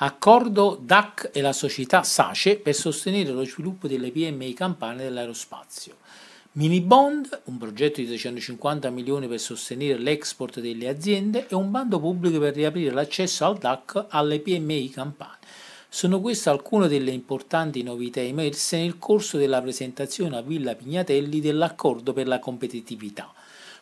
Accordo DAC e la società SACE per sostenere lo sviluppo delle PMI campane dell'aerospazio. Mini Bond, un progetto di 350 milioni per sostenere l'export delle aziende e un bando pubblico per riaprire l'accesso al DAC alle PMI campane. Sono queste alcune delle importanti novità emerse nel corso della presentazione a Villa Pignatelli dell'accordo per la competitività,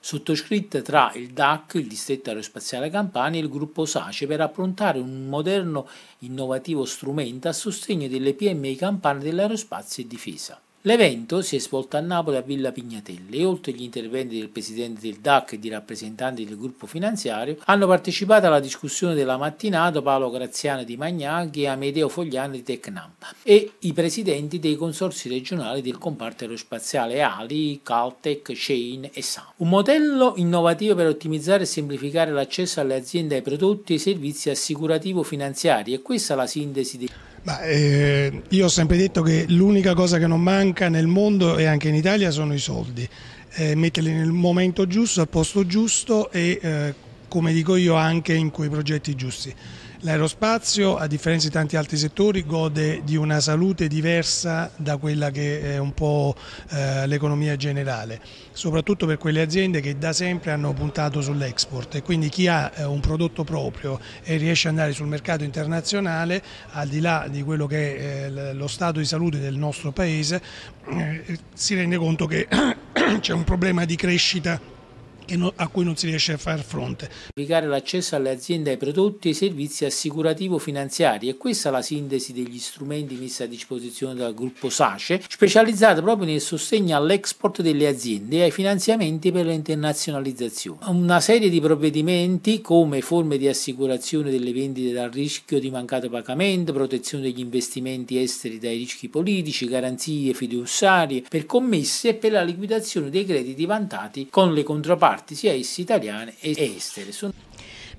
sottoscritte tra il DAC, il Distretto Aerospaziale Campania e il gruppo SACE per approntare un moderno innovativo strumento a sostegno delle PMI campane dell'aerospazio e difesa. L'evento si è svolto a Napoli a Villa Pignatelli e oltre agli interventi del presidente del DAC e di rappresentanti del gruppo finanziario hanno partecipato alla discussione della mattinata Paolo Graziano di Magnaghi e Amedeo Fogliani di Tecnampa e i presidenti dei consorsi regionali del comparto aerospaziale Ali, Caltech, Chain e SAM. Un modello innovativo per ottimizzare e semplificare l'accesso alle aziende ai prodotti e ai servizi assicurativo-finanziari e questa è la sintesi di... Ma, eh, io ho sempre detto che l'unica cosa che non manca manca nel mondo e anche in Italia sono i soldi, eh, metterli nel momento giusto, al posto giusto e eh, come dico io, anche in quei progetti giusti. L'aerospazio, a differenza di tanti altri settori, gode di una salute diversa da quella che è un po' eh, l'economia generale, soprattutto per quelle aziende che da sempre hanno puntato sull'export e quindi chi ha eh, un prodotto proprio e riesce ad andare sul mercato internazionale, al di là di quello che è eh, lo stato di salute del nostro paese, si rende conto che c'è un problema di crescita a cui non si riesce a far fronte. Applicare l'accesso alle aziende ai prodotti e ai servizi assicurativo-finanziari e questa è la sintesi degli strumenti messi a disposizione dal gruppo SACE, specializzato proprio nel sostegno all'export delle aziende e ai finanziamenti per l'internazionalizzazione. Una serie di provvedimenti come forme di assicurazione delle vendite dal rischio di mancato pagamento, protezione degli investimenti esteri dai rischi politici, garanzie fiduciarie per commesse e per la liquidazione dei crediti vantati con le controparti parti, sia esse italiane che estere. Sono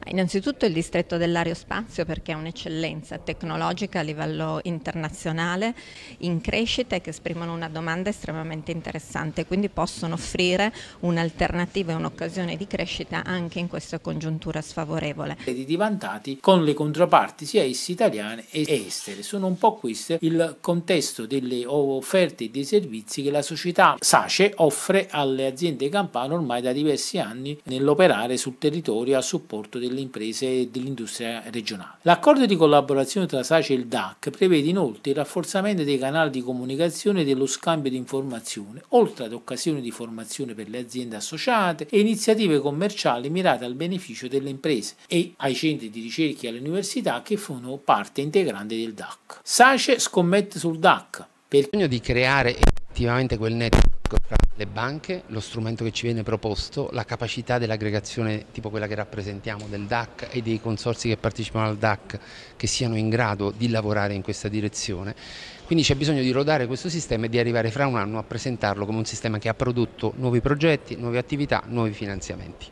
Innanzitutto il distretto dell'aerospazio perché è un'eccellenza tecnologica a livello internazionale in crescita e che esprimono una domanda estremamente interessante, quindi possono offrire un'alternativa e un'occasione di crescita anche in questa congiuntura sfavorevole. Di divantati con le controparti sia esse italiane che estere. Sono un po' questo il contesto delle offerte e dei servizi che la società SACE offre alle aziende campane ormai da diversi anni nell'operare sul territorio a supporto dei delle imprese e dell'industria regionale. L'accordo di collaborazione tra SACE e il DAC prevede inoltre il rafforzamento dei canali di comunicazione e dello scambio di informazioni, oltre ad occasioni di formazione per le aziende associate e iniziative commerciali mirate al beneficio delle imprese e ai centri di ricerca e alle università che fanno parte integrante del DAC. SACE scommette sul DAC. Per... bisogno di creare effettivamente quel network tra le banche, lo strumento che ci viene proposto, la capacità dell'aggregazione tipo quella che rappresentiamo del DAC e dei consorsi che partecipano al DAC che siano in grado di lavorare in questa direzione. Quindi c'è bisogno di rodare questo sistema e di arrivare fra un anno a presentarlo come un sistema che ha prodotto nuovi progetti, nuove attività, nuovi finanziamenti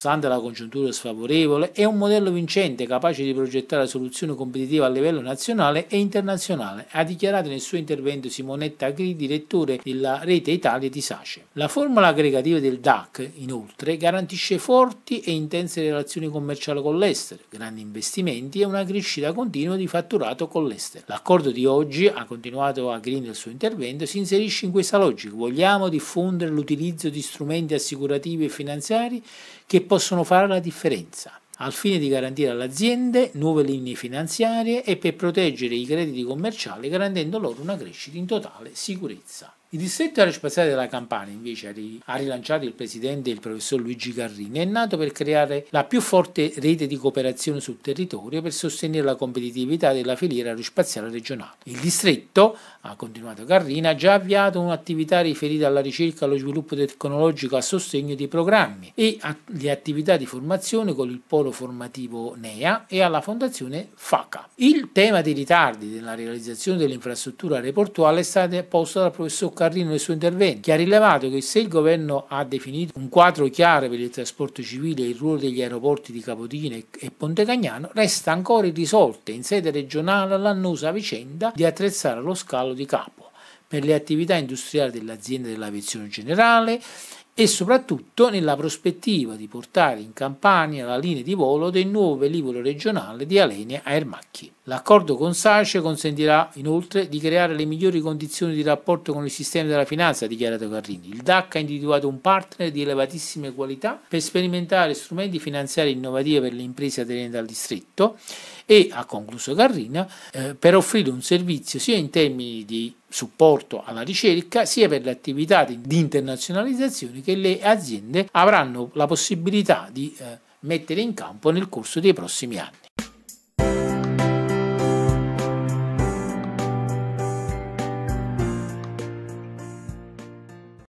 stante la congiuntura sfavorevole, è un modello vincente capace di progettare soluzioni competitive a livello nazionale e internazionale, ha dichiarato nel suo intervento Simonetta Agri, direttore della rete Italia di SACE. La formula aggregativa del DAC, inoltre, garantisce forti e intense relazioni commerciali con l'estero, grandi investimenti e una crescita continua di fatturato con l'estero. L'accordo di oggi, ha continuato Agri nel suo intervento, si inserisce in questa logica. Vogliamo diffondere l'utilizzo di strumenti assicurativi e finanziari che possono fare la differenza al fine di garantire alle aziende nuove linee finanziarie e per proteggere i crediti commerciali garantendo loro una crescita in totale sicurezza. Il distretto aerospaziale della Campania, invece, ha rilanciato il presidente, il professor Luigi Carrini, è nato per creare la più forte rete di cooperazione sul territorio per sostenere la competitività della filiera aerospaziale regionale. Il distretto, ha continuato Carrini, ha già avviato un'attività riferita alla ricerca e allo sviluppo tecnologico a sostegno dei programmi e alle attività di formazione con il polo formativo NEA e alla fondazione FACA. Il tema dei ritardi nella realizzazione dell'infrastruttura aeroportuale è stato posto dal professor Carrino nel suo intervento, che ha rilevato che se il governo ha definito un quadro chiaro per il trasporto civile e il ruolo degli aeroporti di Capodina e Ponte Cagnano, resta ancora irrisolta in sede regionale l'annosa vicenda di attrezzare lo scalo di capo per le attività industriali dell'azienda dell'aviazione generale e soprattutto nella prospettiva di portare in Campania la linea di volo del nuovo velivolo regionale di Alenia Aermacchi. L'accordo con SACE consentirà inoltre di creare le migliori condizioni di rapporto con il sistema della finanza, ha dichiarato Carrini. Il DAC ha individuato un partner di elevatissime qualità per sperimentare strumenti finanziari innovativi per le imprese aderenti al distretto e, ha concluso Carrini, eh, per offrire un servizio sia in termini di supporto alla ricerca, sia per le attività di internazionalizzazione che le aziende avranno la possibilità di eh, mettere in campo nel corso dei prossimi anni.